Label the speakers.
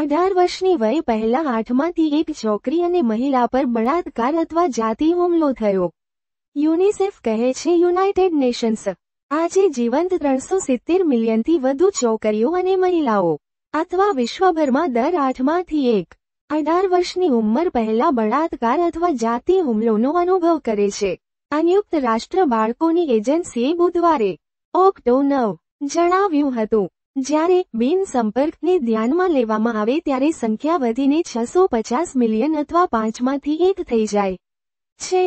Speaker 1: અઢાર વર્ષની વય પહેલા આઠમાંથી એક છોકરી અને મહિલા પર બળાત્કાર અથવા જાતિ હુમલો થયો યુનિસેફ કહે છે યુનાઇટેડ નેશન્સ આજે જીવંત ત્રણસો સિત્તેર મિલિયનથી વધુ છોકરીઓ અને મહિલાઓ અથવા વિશ્વભરમાં દર આઠમાંથી એક અઢાર વર્ષની ઉંમર પહેલા બળાત્કાર અથવા જાતિ હુમલોનો અનુભવ કરે છે સંયુક્ત રાષ્ટ્ર બાળકોની એજન્સીએ બુધવારે ઓક્ટો નવ જણાવ્યું હતું જ્યારે બિન સંપર્કને ધ્યાનમાં લેવામાં આવે ત્યારે સંખ્યા વધીને છસો પચાસ મિલિયન અથવા પાંચમાંથી એક થઈ જાય છે